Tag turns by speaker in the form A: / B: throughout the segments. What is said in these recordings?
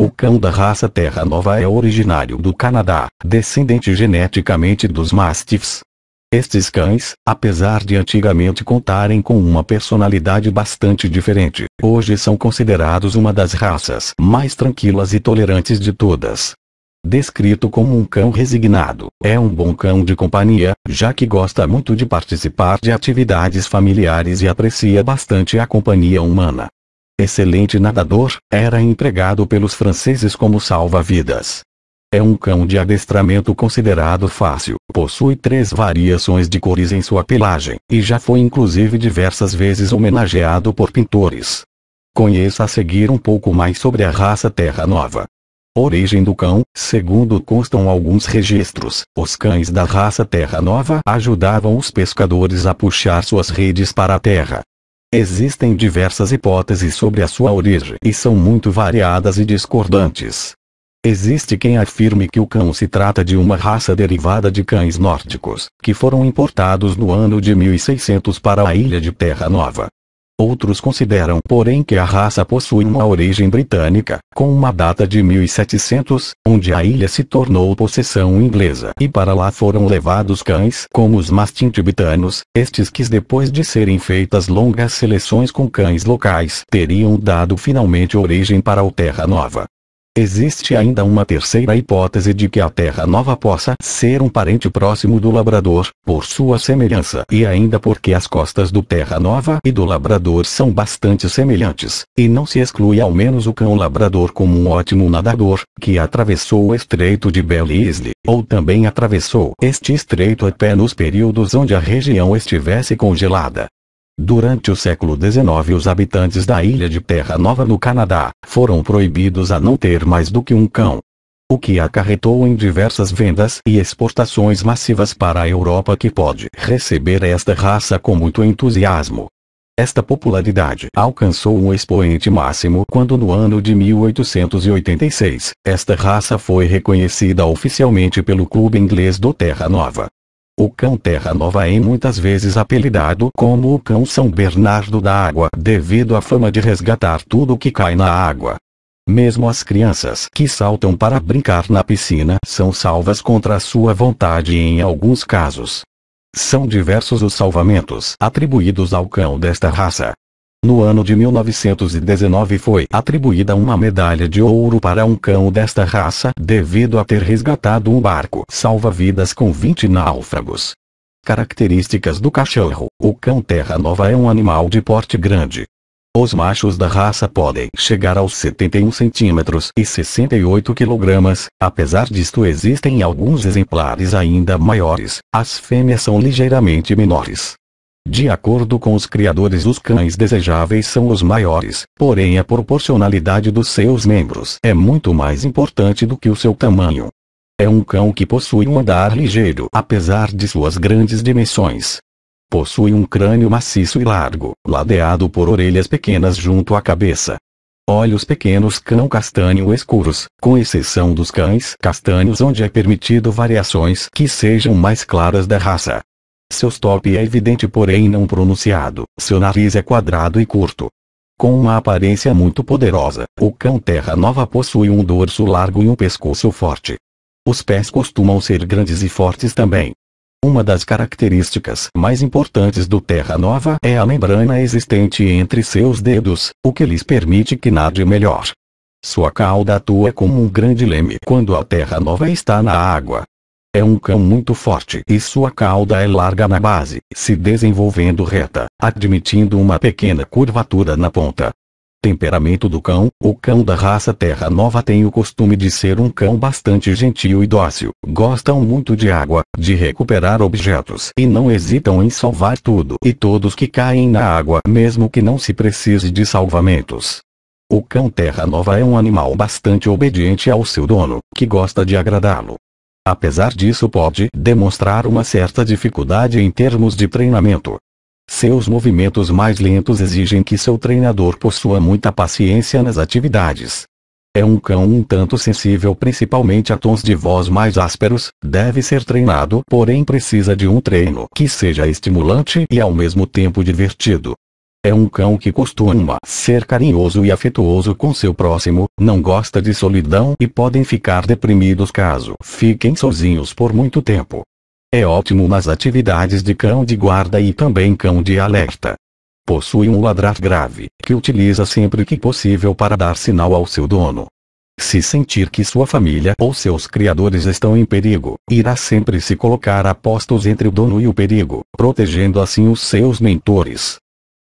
A: O cão da raça Terra Nova é originário do Canadá, descendente geneticamente dos Mastiffs. Estes cães, apesar de antigamente contarem com uma personalidade bastante diferente, hoje são considerados uma das raças mais tranquilas e tolerantes de todas. Descrito como um cão resignado, é um bom cão de companhia, já que gosta muito de participar de atividades familiares e aprecia bastante a companhia humana. Excelente nadador, era empregado pelos franceses como salva-vidas. É um cão de adestramento considerado fácil, possui três variações de cores em sua pelagem, e já foi inclusive diversas vezes homenageado por pintores. Conheça a seguir um pouco mais sobre a raça Terra Nova. Origem do cão, segundo constam alguns registros, os cães da raça Terra Nova ajudavam os pescadores a puxar suas redes para a terra, Existem diversas hipóteses sobre a sua origem e são muito variadas e discordantes. Existe quem afirme que o cão se trata de uma raça derivada de cães nórdicos, que foram importados no ano de 1600 para a ilha de Terra Nova, Outros consideram porém que a raça possui uma origem britânica, com uma data de 1700, onde a ilha se tornou possessão inglesa e para lá foram levados cães como os mastim tibetanos, estes que depois de serem feitas longas seleções com cães locais teriam dado finalmente origem para o Terra Nova. Existe ainda uma terceira hipótese de que a Terra Nova possa ser um parente próximo do Labrador, por sua semelhança e ainda porque as costas do Terra Nova e do Labrador são bastante semelhantes, e não se exclui ao menos o cão Labrador como um ótimo nadador, que atravessou o Estreito de Belle Isle, ou também atravessou este estreito a pé nos períodos onde a região estivesse congelada. Durante o século XIX os habitantes da ilha de Terra Nova no Canadá foram proibidos a não ter mais do que um cão. O que acarretou em diversas vendas e exportações massivas para a Europa que pode receber esta raça com muito entusiasmo. Esta popularidade alcançou um expoente máximo quando no ano de 1886, esta raça foi reconhecida oficialmente pelo Clube Inglês do Terra Nova. O cão Terra Nova é muitas vezes apelidado como o cão São Bernardo da Água devido à fama de resgatar tudo que cai na água. Mesmo as crianças que saltam para brincar na piscina são salvas contra sua vontade em alguns casos. São diversos os salvamentos atribuídos ao cão desta raça. No ano de 1919 foi atribuída uma medalha de ouro para um cão desta raça devido a ter resgatado um barco salva-vidas com 20 náufragos. Características do cachorro: O cão Terra Nova é um animal de porte grande. Os machos da raça podem chegar aos 71 centímetros e 68 quilogramas, apesar disto existem alguns exemplares ainda maiores, as fêmeas são ligeiramente menores. De acordo com os criadores os cães desejáveis são os maiores, porém a proporcionalidade dos seus membros é muito mais importante do que o seu tamanho. É um cão que possui um andar ligeiro apesar de suas grandes dimensões. Possui um crânio maciço e largo, ladeado por orelhas pequenas junto à cabeça. Olhos pequenos cão castanho escuros, com exceção dos cães castanhos onde é permitido variações que sejam mais claras da raça. Seu stop é evidente porém não pronunciado, seu nariz é quadrado e curto. Com uma aparência muito poderosa, o cão terra nova possui um dorso largo e um pescoço forte. Os pés costumam ser grandes e fortes também. Uma das características mais importantes do Terra Nova é a membrana existente entre seus dedos, o que lhes permite que nade melhor. Sua cauda atua como um grande leme quando a Terra Nova está na água, é um cão muito forte e sua cauda é larga na base, se desenvolvendo reta, admitindo uma pequena curvatura na ponta. Temperamento do cão: O cão da raça Terra Nova tem o costume de ser um cão bastante gentil e dócil. Gostam muito de água, de recuperar objetos e não hesitam em salvar tudo e todos que caem na água, mesmo que não se precise de salvamentos. O cão Terra Nova é um animal bastante obediente ao seu dono, que gosta de agradá-lo, Apesar disso pode demonstrar uma certa dificuldade em termos de treinamento. Seus movimentos mais lentos exigem que seu treinador possua muita paciência nas atividades. É um cão um tanto sensível principalmente a tons de voz mais ásperos, deve ser treinado porém precisa de um treino que seja estimulante e ao mesmo tempo divertido. É um cão que costuma ser carinhoso e afetuoso com seu próximo, não gosta de solidão e podem ficar deprimidos caso fiquem sozinhos por muito tempo. É ótimo nas atividades de cão de guarda e também cão de alerta. Possui um ladrar grave, que utiliza sempre que possível para dar sinal ao seu dono. Se sentir que sua família ou seus criadores estão em perigo, irá sempre se colocar a postos entre o dono e o perigo, protegendo assim os seus mentores.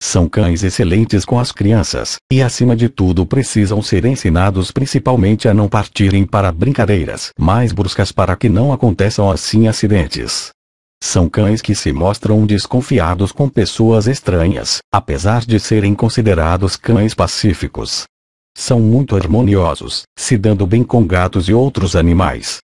A: São cães excelentes com as crianças, e acima de tudo precisam ser ensinados principalmente a não partirem para brincadeiras mais bruscas para que não aconteçam assim acidentes. São cães que se mostram desconfiados com pessoas estranhas, apesar de serem considerados cães pacíficos. São muito harmoniosos, se dando bem com gatos e outros animais,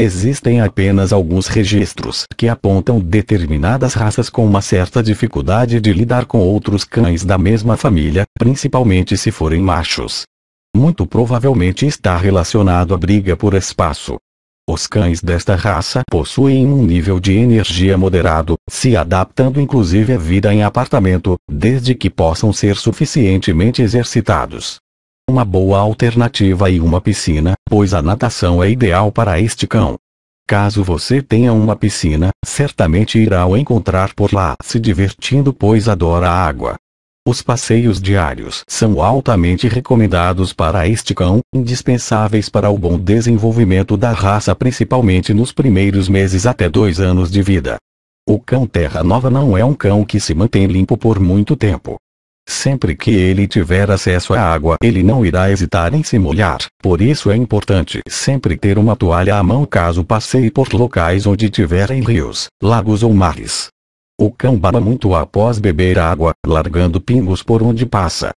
A: Existem apenas alguns registros que apontam determinadas raças com uma certa dificuldade de lidar com outros cães da mesma família, principalmente se forem machos. Muito provavelmente está relacionado à briga por espaço. Os cães desta raça possuem um nível de energia moderado, se adaptando inclusive à vida em apartamento, desde que possam ser suficientemente exercitados uma boa alternativa e uma piscina, pois a natação é ideal para este cão. Caso você tenha uma piscina, certamente irá o encontrar por lá se divertindo pois adora a água. Os passeios diários são altamente recomendados para este cão, indispensáveis para o bom desenvolvimento da raça principalmente nos primeiros meses até dois anos de vida. O cão Terra Nova não é um cão que se mantém limpo por muito tempo. Sempre que ele tiver acesso à água, ele não irá hesitar em se molhar. Por isso é importante sempre ter uma toalha à mão caso passeie por locais onde tiverem rios, lagos ou mares. O cão baba muito após beber água, largando pingos por onde passa.